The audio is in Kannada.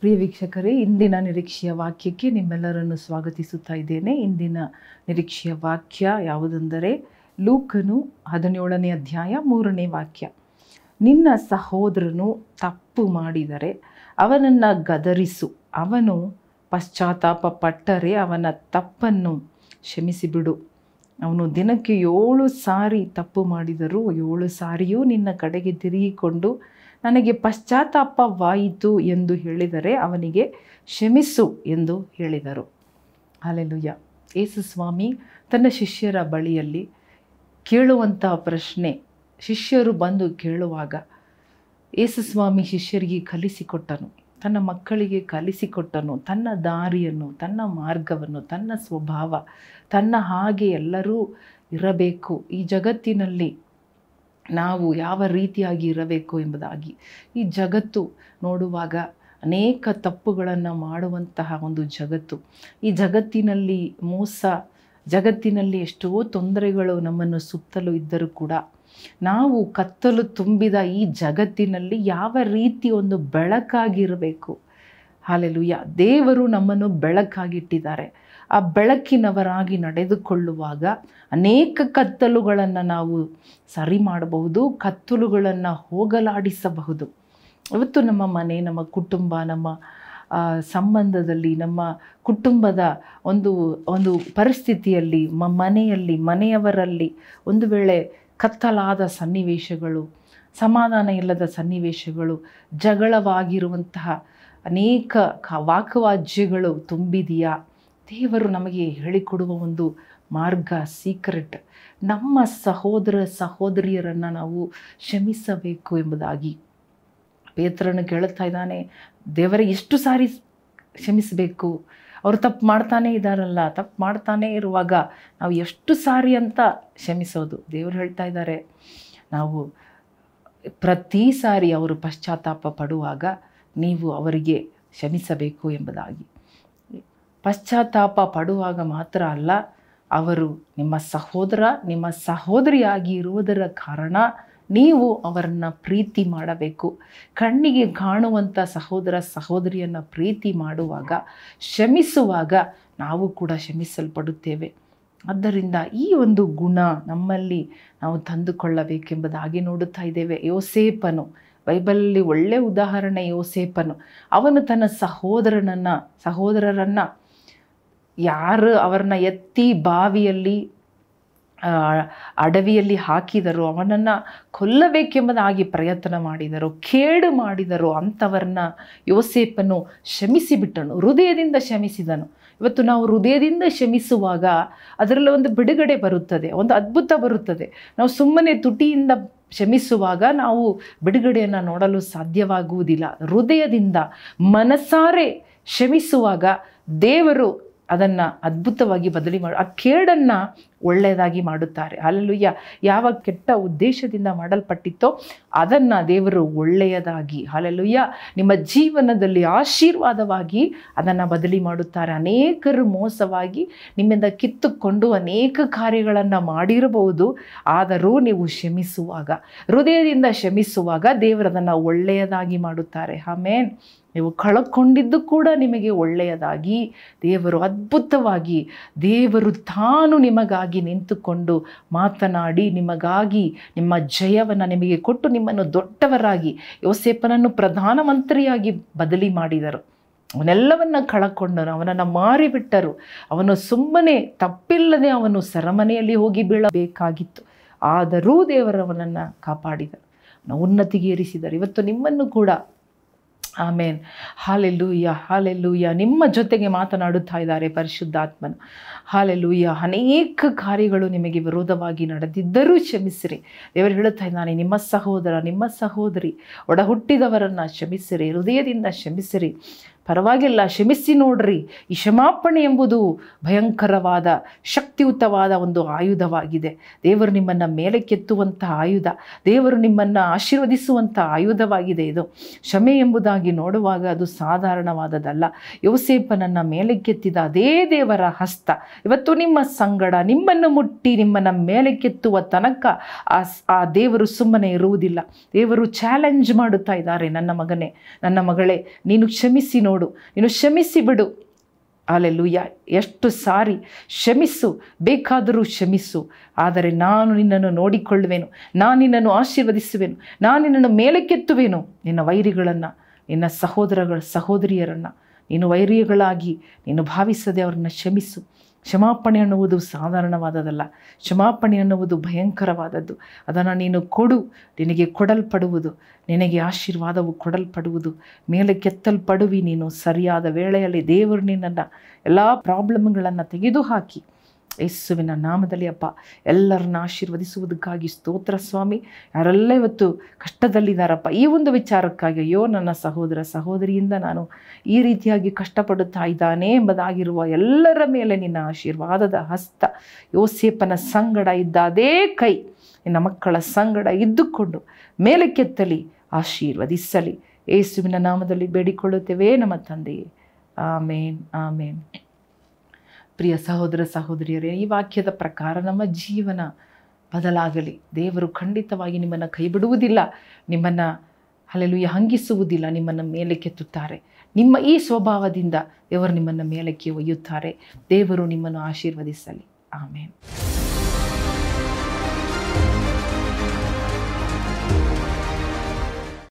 ಪ್ರಿಯ ವೀಕ್ಷಕರೇ ಇಂದಿನ ನಿರೀಕ್ಷೆಯ ವಾಕ್ಯಕ್ಕೆ ನಿಮ್ಮೆಲ್ಲರನ್ನು ಸ್ವಾಗತಿಸುತ್ತಾ ಇದ್ದೇನೆ ಇಂದಿನ ನಿರೀಕ್ಷೆಯ ವಾಕ್ಯ ಯಾವುದೆಂದರೆ ಲೂಕನು ಹದಿನೇಳನೇ ಅಧ್ಯಾಯ ಮೂರನೇ ವಾಕ್ಯ ನಿನ್ನ ಸಹೋದರನು ತಪ್ಪು ಮಾಡಿದರೆ ಅವನನ್ನು ಗದರಿಸು ಅವನು ಪಶ್ಚಾತ್ತಾಪ ಪಟ್ಟರೆ ಅವನ ತಪ್ಪನ್ನು ಕ್ಷಮಿಸಿಬಿಡು ಅವನು ದಿನಕ್ಕೆ ಏಳು ಸಾರಿ ತಪ್ಪು ಮಾಡಿದರೂ ಏಳು ಸಾರಿಯೂ ನಿನ್ನ ಕಡೆಗೆ ತಿರುಗಿಕೊಂಡು ನನಗೆ ಪಶ್ಚಾತ್ತಾಪವಾಯಿತು ಎಂದು ಹೇಳಿದರೆ ಅವನಿಗೆ ಕ್ಷಮಿಸು ಎಂದು ಹೇಳಿದರು ಅಲೆಲುಯ್ಯ ಸ್ವಾಮಿ ತನ್ನ ಶಿಷ್ಯರ ಬಳಿಯಲ್ಲಿ ಕೇಳುವಂತಹ ಪ್ರಶ್ನೆ ಶಿಷ್ಯರು ಬಂದು ಕೇಳುವಾಗ ಸ್ವಾಮಿ ಶಿಷ್ಯರಿಗೆ ಕಲಿಸಿಕೊಟ್ಟನು ತನ್ನ ಮಕ್ಕಳಿಗೆ ಕಲಿಸಿಕೊಟ್ಟನು ತನ್ನ ದಾರಿಯನ್ನು ತನ್ನ ಮಾರ್ಗವನ್ನು ತನ್ನ ಸ್ವಭಾವ ತನ್ನ ಹಾಗೆ ಎಲ್ಲರೂ ಇರಬೇಕು ಈ ಜಗತ್ತಿನಲ್ಲಿ ನಾವು ಯಾವ ರೀತಿಯಾಗಿ ಇರಬೇಕು ಎಂಬುದಾಗಿ ಈ ಜಗತ್ತು ನೋಡುವಾಗ ಅನೇಕ ತಪ್ಪುಗಳನ್ನು ಮಾಡುವಂತಹ ಒಂದು ಜಗತ್ತು ಈ ಜಗತ್ತಿನಲ್ಲಿ ಮೋಸ ಜಗತ್ತಿನಲ್ಲಿ ಎಷ್ಟೋ ತೊಂದರೆಗಳು ನಮ್ಮನ್ನು ಸುತ್ತಲೂ ಇದ್ದರೂ ಕೂಡ ನಾವು ಕತ್ತಲು ತುಂಬಿದ ಈ ಜಗತ್ತಿನಲ್ಲಿ ಯಾವ ರೀತಿ ಒಂದು ಬೆಳಕಾಗಿರಬೇಕು ಹಾಲೆಲುಯ್ಯ ದೇವರು ನಮ್ಮನ್ನು ಬೆಳಕಾಗಿಟ್ಟಿದ್ದಾರೆ ಆ ಬೆಳಕಿನವರಾಗಿ ನಡೆದುಕೊಳ್ಳುವಾಗ ಅನೇಕ ಕತ್ತಲುಗಳನ್ನು ನಾವು ಸರಿ ಮಾಡಬಹುದು ಕತ್ತಲುಗಳನ್ನು ಹೋಗಲಾಡಿಸಬಹುದು ಇವತ್ತು ನಮ್ಮ ಮನೆ ನಮ್ಮ ಕುಟುಂಬ ನಮ್ಮ ಸಂಬಂಧದಲ್ಲಿ ನಮ್ಮ ಕುಟುಂಬದ ಒಂದು ಒಂದು ಪರಿಸ್ಥಿತಿಯಲ್ಲಿ ಮ ಮನೆಯಲ್ಲಿ ಮನೆಯವರಲ್ಲಿ ಒಂದು ವೇಳೆ ಕತ್ತಲಾದ ಸನ್ನಿವೇಶಗಳು ಸಮಾಧಾನ ಇಲ್ಲದ ಸನ್ನಿವೇಶಗಳು ಜಗಳವಾಗಿರುವಂತಹ ಅನೇಕ ವಾಕವಾಜ್ಯಗಳು ತುಂಬಿದೆಯಾ ದೇವರು ನಮಗೆ ಹೇಳಿಕೊಡುವ ಒಂದು ಮಾರ್ಗ ಸೀಕ್ರೆಟ್ ನಮ್ಮ ಸಹೋದರ ಸಹೋದರಿಯರನ್ನು ನಾವು ಕ್ಷಮಿಸಬೇಕು ಎಂಬುದಾಗಿ ಪೇತ್ರನ ಕೇಳುತ್ತಾ ಇದ್ದಾನೆ ದೇವರ ಎಷ್ಟು ಸಾರಿ ಕ್ಷಮಿಸಬೇಕು ಅವರು ತಪ್ಪು ಮಾಡ್ತಾನೇ ಇದ್ದಾರಲ್ಲ ತಪ್ಪು ಮಾಡ್ತಾನೇ ಇರುವಾಗ ನಾವು ಎಷ್ಟು ಸಾರಿ ಅಂತ ಕ್ಷಮಿಸೋದು ದೇವರು ಹೇಳ್ತಾ ಇದ್ದಾರೆ ನಾವು ಪ್ರತಿ ಸಾರಿ ಅವರು ಪಶ್ಚಾತ್ತಾಪ ಪಡುವಾಗ ನೀವು ಅವರಿಗೆ ಕ್ಷಮಿಸಬೇಕು ಎಂಬುದಾಗಿ ಪಶ್ಚಾತ್ತಾಪ ಪಡುವಾಗ ಮಾತ್ರ ಅಲ್ಲ ಅವರು ನಿಮ್ಮ ಸಹೋದರ ನಿಮ್ಮ ಸಹೋದರಿಯಾಗಿ ಇರುವುದರ ಕಾರಣ ನೀವು ಅವರನ್ನು ಪ್ರೀತಿ ಮಾಡಬೇಕು ಕಣ್ಣಿಗೆ ಕಾಣುವಂಥ ಸಹೋದರ ಸಹೋದರಿಯನ್ನು ಪ್ರೀತಿ ಮಾಡುವಾಗ ಶ್ರಮಿಸುವಾಗ ನಾವು ಕೂಡ ಶಮಿಸಲ್ಪಡುತ್ತೇವೆ ಆದ್ದರಿಂದ ಈ ಒಂದು ಗುಣ ನಮ್ಮಲ್ಲಿ ನಾವು ತಂದುಕೊಳ್ಳಬೇಕೆಂಬುದಾಗಿ ನೋಡುತ್ತಾ ಇದ್ದೇವೆ ಯೋಸೇಪನು ಬೈಬಲಲ್ಲಿ ಒಳ್ಳೆಯ ಉದಾಹರಣೆ ಯೋಸೇಪನು ಅವನು ತನ್ನ ಸಹೋದರನನ್ನು ಸಹೋದರರನ್ನು ಯಾರು ಅವ್ರನ್ನ ಎತ್ತಿ ಬಾವಿಯಲ್ಲಿ ಅಡವಿಯಲ್ಲಿ ಹಾಕಿದರು ಅವನನ್ನು ಕೊಲ್ಲಬೇಕೆಂಬುದಾಗಿ ಪ್ರಯತ್ನ ಮಾಡಿದರು ಕೇಡು ಮಾಡಿದರು ಅಂಥವ್ರನ್ನ ಯೋಸೇಪನು ಶ್ರಮಿಸಿಬಿಟ್ಟನು ಹೃದಯದಿಂದ ಕ್ಷಮಿಸಿದನು ಇವತ್ತು ನಾವು ಹೃದಯದಿಂದ ಕ್ಷಮಿಸುವಾಗ ಅದರಲ್ಲಿ ಒಂದು ಬಿಡುಗಡೆ ಬರುತ್ತದೆ ಒಂದು ಅದ್ಭುತ ಬರುತ್ತದೆ ನಾವು ಸುಮ್ಮನೆ ತುಟಿಯಿಂದ ಕ್ಷಮಿಸುವಾಗ ನಾವು ಬಿಡುಗಡೆಯನ್ನು ನೋಡಲು ಸಾಧ್ಯವಾಗುವುದಿಲ್ಲ ಹೃದಯದಿಂದ ಮನಸಾರೆ ಕ್ಷಮಿಸುವಾಗ ದೇವರು ಅದನ್ನು ಅದ್ಭುತವಾಗಿ ಬದಲಿ ಮಾಡಿ ಆ ಕೇಡನ್ನು ಒಳ್ಳೆಯದಾಗಿ ಮಾಡುತ್ತಾರೆ ಅಲ್ಲುಯ್ಯ ಯಾವ ಕೆಟ್ಟ ಉದ್ದೇಶದಿಂದ ಮಾಡಲ್ಪಟ್ಟಿತ್ತೋ ಅದನ್ನು ದೇವರು ಒಳ್ಳೆಯದಾಗಿ ಅಲ್ಲುಯ್ಯ ನಿಮ್ಮ ಜೀವನದಲ್ಲಿ ಆಶೀರ್ವಾದವಾಗಿ ಅದನ್ನು ಬದಲಿ ಮಾಡುತ್ತಾರೆ ಅನೇಕರು ಮೋಸವಾಗಿ ನಿಮ್ಮಿಂದ ಕಿತ್ತುಕೊಂಡು ಅನೇಕ ಕಾರ್ಯಗಳನ್ನು ಮಾಡಿರಬಹುದು ಆದರೂ ನೀವು ಶಮಿಸುವಾಗ ಹೃದಯದಿಂದ ಶಮಿಸುವಾಗ ದೇವರದನ್ನು ಒಳ್ಳೆಯದಾಗಿ ಮಾಡುತ್ತಾರೆ ಆಮೇನ್ ನೀವು ಕಳಕೊಂಡಿದ್ದು ಕೂಡ ನಿಮಗೆ ಒಳ್ಳೆಯದಾಗಿ ದೇವರು ಅದ್ಭುತವಾಗಿ ದೇವರು ತಾನು ನಿಮಗಾಗಿ ನಿಂತುಕೊಂಡು ಮಾತನಾಡಿ ನಿಮಗಾಗಿ ನಿಮ್ಮ ಜಯವನ್ನು ನಿಮಗೆ ಕೊಟ್ಟು ನಿಮ್ಮನ್ನು ದೊಡ್ಡವರಾಗಿ ಯೋಸೇಪನನ್ನು ಪ್ರಧಾನಮಂತ್ರಿಯಾಗಿ ಬದಲಿ ಮಾಡಿದರು ಅವನೆಲ್ಲವನ್ನು ಕಳಕೊಂಡನು ಅವನನ್ನು ಮಾರಿಬಿಟ್ಟರು ಅವನು ಸುಮ್ಮನೆ ತಪ್ಪಿಲ್ಲದೆ ಅವನು ಸರಮನೆಯಲ್ಲಿ ಹೋಗಿ ಬೀಳಬೇಕಾಗಿತ್ತು ಆದರೂ ದೇವರವನನ್ನು ಕಾಪಾಡಿದರು ಉನ್ನತಿಗೆ ಏರಿಸಿದರು ಇವತ್ತು ನಿಮ್ಮನ್ನು ಕೂಡ ಆಮೇನ್ ಹಾಲೆಲ್ಲೂಯ್ಯ ಹಾಲೆಲ್ಲೂಯ್ಯ ನಿಮ್ಮ ಜೊತೆಗೆ ಮಾತನಾಡುತ್ತಾ ಇದ್ದಾರೆ ಪರಿಶುದ್ಧಾತ್ಮನು ಹಾಲೆಲ್ಲೂಯ್ಯ ಅನೇಕ ಕಾರ್ಯಗಳು ನಿಮಗೆ ವಿರೋಧವಾಗಿ ನಡೆದಿದ್ದರೂ ಕ್ಷಮಿಸಿರಿ ದೇವರು ಹೇಳುತ್ತಾ ಇದ್ದಾನೆ ನಿಮ್ಮ ಸಹೋದರ ನಿಮ್ಮ ಸಹೋದರಿ ಒಡಹುಟ್ಟಿದವರನ್ನು ಕ್ಷಮಿಸಿರಿ ಹೃದಯದಿಂದ ಕ್ಷಮಿಸಿರಿ ಪರವಾಗಿಲ್ಲ ಕ್ಷಮಿಸಿ ನೋಡ್ರಿ ಈ ಕ್ಷಮಾಪಣೆ ಎಂಬುದು ಭಯಂಕರವಾದ ಶಕ್ತಿಯುತವಾದ ಒಂದು ಆಯುಧವಾಗಿದೆ ದೇವರು ನಿಮ್ಮನ್ನು ಕೆತ್ತುವಂಥ ಆಯುಧ ದೇವರು ನಿಮ್ಮನ್ನು ಆಶೀರ್ವದಿಸುವಂಥ ಆಯುಧವಾಗಿದೆ ಇದು ಕ್ಷಮೆ ಎಂಬುದಾಗಿ ನೋಡುವಾಗ ಅದು ಸಾಧಾರಣವಾದದಲ್ಲ ಯೋಸೇಪನನ್ನು ಕೆತ್ತಿದ ಅದೇ ದೇವರ ಹಸ್ತ ಇವತ್ತು ನಿಮ್ಮ ಸಂಗಡ ನಿಮ್ಮನ್ನು ಮುಟ್ಟಿ ನಿಮ್ಮನ್ನು ಕೆತ್ತುವ ತನಕ ಆ ದೇವರು ಸುಮ್ಮನೆ ಇರುವುದಿಲ್ಲ ದೇವರು ಚಾಲೆಂಜ್ ಮಾಡುತ್ತಾ ಇದ್ದಾರೆ ನನ್ನ ಮಗನೇ ನನ್ನ ಮಗಳೇ ನೀನು ಕ್ಷಮಿಸಿ ನೋಡು ನೀನು ಕ್ಷಮಿಸಿ ಬಿಡು ಅಲ್ಲೆಲ್ಲೂಯ್ಯ ಎಷ್ಟು ಸಾರಿ ಕ್ಷಮಿಸು ಬೇಕಾದರೂ ಕ್ಷಮಿಸು ಆದರೆ ನಾನು ನಿನ್ನನ್ನು ನೋಡಿಕೊಳ್ಳುವೆನು ನಾನು ನಿನ್ನನ್ನು ಆಶೀರ್ವದಿಸುವೆನು ನಾನು ನಿನ್ನನ್ನು ಮೇಲಕ್ಕೆತ್ತುವೆನು ನಿನ್ನ ವೈರಿಗಳನ್ನು ನಿನ್ನ ಸಹೋದರಗಳ ಸಹೋದರಿಯರನ್ನು ನೀನು ವೈರಿಗಳಾಗಿ ನೀನು ಭಾವಿಸದೆ ಅವರನ್ನು ಕ್ಷಮಿಸು ಕ್ಷಮಾಪಣೆ ಅನ್ನುವುದು ಸಾಧಾರಣವಾದದಲ್ಲ ಕ್ಷಮಾಪಣೆ ಅನ್ನುವುದು ಭಯಂಕರವಾದದ್ದು ಅದನ್ನು ನೀನು ಕೊಡು ನಿನಗೆ ಕೊಡಲ್ಪಡುವುದು ನಿನಗೆ ಆಶೀರ್ವಾದವು ಕೊಡಲ್ಪಡುವುದು ಮೇಲೆ ಕೆತ್ತಲ್ಪಡುವಿ ನೀನು ಸರಿಯಾದ ವೇಳೆಯಲ್ಲಿ ದೇವರು ನಿನ್ನನ್ನು ಎಲ್ಲ ಪ್ರಾಬ್ಲಮ್ಗಳನ್ನು ತೆಗೆದುಹಾಕಿ ಯೇಸುವಿನ ನಾಮದಲ್ಲಿ ಅಪ್ಪ ಎಲ್ಲರನ್ನ ಆಶೀರ್ವದಿಸುವುದಕ್ಕಾಗಿ ಸ್ತೋತ್ರ ಸ್ವಾಮಿ ಯಾರೆಲ್ಲ ಇವತ್ತು ಕಷ್ಟದಲ್ಲಿದ್ದಾರಪ್ಪ ಈ ಒಂದು ವಿಚಾರಕ್ಕಾಗಿ ಅಯ್ಯೋ ನನ್ನ ಸಹೋದರ ಸಹೋದರಿಯಿಂದ ನಾನು ಈ ರೀತಿಯಾಗಿ ಕಷ್ಟಪಡುತ್ತಾ ಇದ್ದಾನೆ ಎಂಬುದಾಗಿರುವ ಎಲ್ಲರ ಮೇಲೆ ನಿನ್ನ ಆಶೀರ್ವಾದದ ಹಸ್ತ ಯೋಸೇಪನ ಸಂಗಡ ಇದ್ದ ಅದೇ ಕೈ ನಿನ್ನ ಮಕ್ಕಳ ಸಂಗಡ ಇದ್ದುಕೊಂಡು ಮೇಲಕ್ಕೆತ್ತಲಿ ಆಶೀರ್ವದಿಸಲಿ ಯೇಸುವಿನ ನಾಮದಲ್ಲಿ ಬೇಡಿಕೊಳ್ಳುತ್ತೇವೆ ನಮ್ಮ ತಂದೆಯೇ ಆಮೇನ್ ಆಮೇನ್ ಪ್ರಿಯ ಸಹೋದರ ಸಹೋದರಿಯರೇ ಈ ವಾಕ್ಯದ ಪ್ರಕಾರ ನಮ್ಮ ಜೀವನ ಬದಲಾಗಲಿ ದೇವರು ಖಂಡಿತವಾಗಿ ನಿಮ್ಮನ್ನು ಕೈಬಿಡುವುದಿಲ್ಲ ನಿಮ್ಮನ್ನು ಅಲ್ಲೆಲ್ಲೂ ಹಂಗಿಸುವುದಿಲ್ಲ ನಿಮ್ಮನ್ನು ಮೇಲೆ ಕೆತ್ತುತ್ತಾರೆ ನಿಮ್ಮ ಈ ಸ್ವಭಾವದಿಂದ ದೇವರು ನಿಮ್ಮನ್ನು ಮೇಲಕ್ಕೆ ಒಯ್ಯುತ್ತಾರೆ ದೇವರು ನಿಮ್ಮನ್ನು ಆಶೀರ್ವದಿಸಲಿ ಆಮೇಲೆ